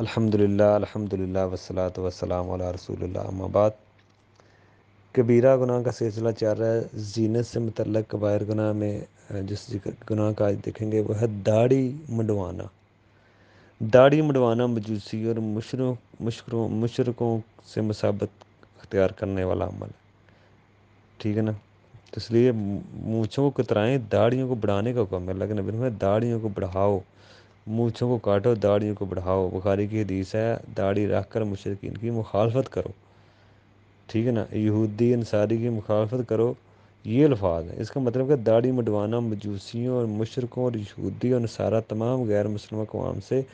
अल्हम्दुलिल्लाह अल्हम्दुलिल्लाह वसलात वसलाम अम्माबाद कबीरा गुनाह का सिलसिला चल रहा है जीनत से मतलब कबायर गुनाह में जिस गुनाह का आज देखेंगे वह है दाढ़ी मंडवाना दाढ़ी मंडवाना मजूसी और मशरों मशरों मशरकों से मसाबत अख्तियार करने वाला अमल ठीक है ना तो इसलिए मूछों को कतराएँ दाढ़ियों को बढ़ाने का हुक्म है लेकिन अभी दाढ़ियों को बढ़ाओ मूछों को काटो दाढ़ियों को बढ़ाओ बुखारी की हदीस है दाढ़ी रख कर मुशरकिन की मुखालफत करो ठीक है ना यहूदी अंसारी की मुखालफत करो ये अल्फाज है इसका मतलब कि दाढ़ी मडवाना मजूसियों और मुशरकों और यहूदी और नसारा तमाम गैर मुसलम कवाम से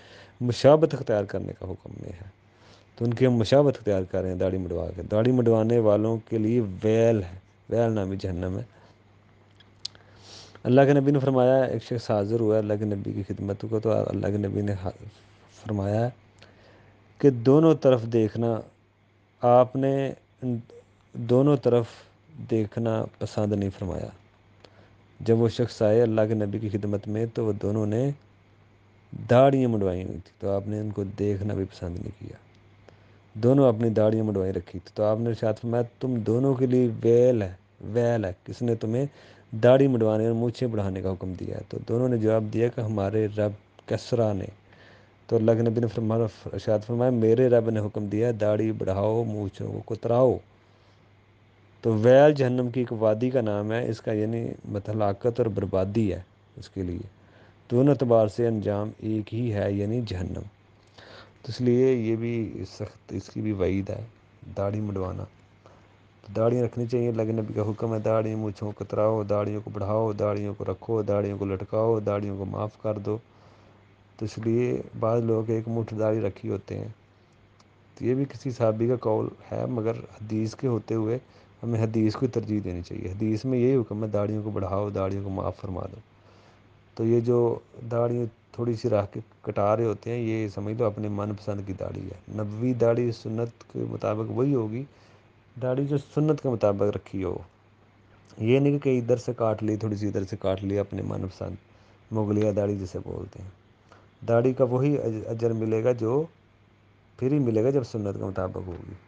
मुशाबत अख्तियार करने का हुक्म में है तो उनकी हम मुशाबत अख्तियार कर रहे हैं दाढ़ी मडवा के दाढ़ी मडवाने वालों के लिए वैल है वैल नामी जहन्नम है अल्लाह के नबी ने फरमाया एक शख्स हाज़िर हुआ अल्लाह के नबी की खिदमत को तो अल्लाह के नबी ने फरमाया कि दोनों तरफ देखना आपने दोनों तरफ देखना पसंद नहीं फरमाया जब वो शख्स आए अल्लाह के नबी की खिदमत में तो वह दोनों ने दाढ़ियाँ मंडवाई हुई थी तो आपने उनको देखना भी पसंद नहीं किया दोनों अपनी दाढ़ियाँ मंडवाई रखी थी तो आपने शायद फरमाया तुम दोनों के लिए वेल है वैल किसने तुम्हें दाढ़ी मुडवाने और मूछे बढ़ाने का हुक्म दिया तो दोनों ने जवाब दिया कि हमारे रब कसरा ने तो अल्लाह के नबी ने फरमा फरमाया मेरे रब ने हुक्म दिया दाढ़ी बढ़ाओ मूछों को कुतराओ तो वैल जहन्नम की एक वादी का नाम है इसका यानी मतलाकत और बर्बादी है इसके लिए दोनों अतबार से अंजाम एक ही है यानी जहन्नम तो इसलिए ये भी सख्त इसकी भी वईद है दाढ़ी मुडवाना दाढ़ियाँ रखनी चाहिए अल्लाह के नबी का हुक्म है दाढ़ी मूछों को कतराओ दाढ़ियों को बढ़ाओ दाढ़ियों को रखो दाढ़ियों को लटकाओ दाढ़ियों को माफ़ कर दो तो इसलिए बाद लोग एक मुठ दाढ़ी रखी होते हैं तो ये भी किसी साहबी का कौल है मगर हदीस के होते हुए हमें हदीस को तरजीह देनी चाहिए हदीस में यही हुक्म है दाढ़ियों को बढ़ाओ दाढ़ियों को माफ़ फरमा दो तो ये जो दाढ़ी थोड़ी सी राह के कटा रहे होते हैं ये समझ लो अपने मनपसंद की दाढ़ी है नबवी दाढ़ी सुन्नत के मुताबिक वही होगी दाढ़ी जो सुन्नत के मुताबिक रखी हो ये नहीं कि कहीं इधर से काट ली थोड़ी सी इधर से काट ली अपने मनपसंद मुगलिया दाढ़ी जिसे बोलते हैं दाढ़ी का वही अजर मिलेगा जो फिर ही मिलेगा जब सुन्नत के मुताबिक होगी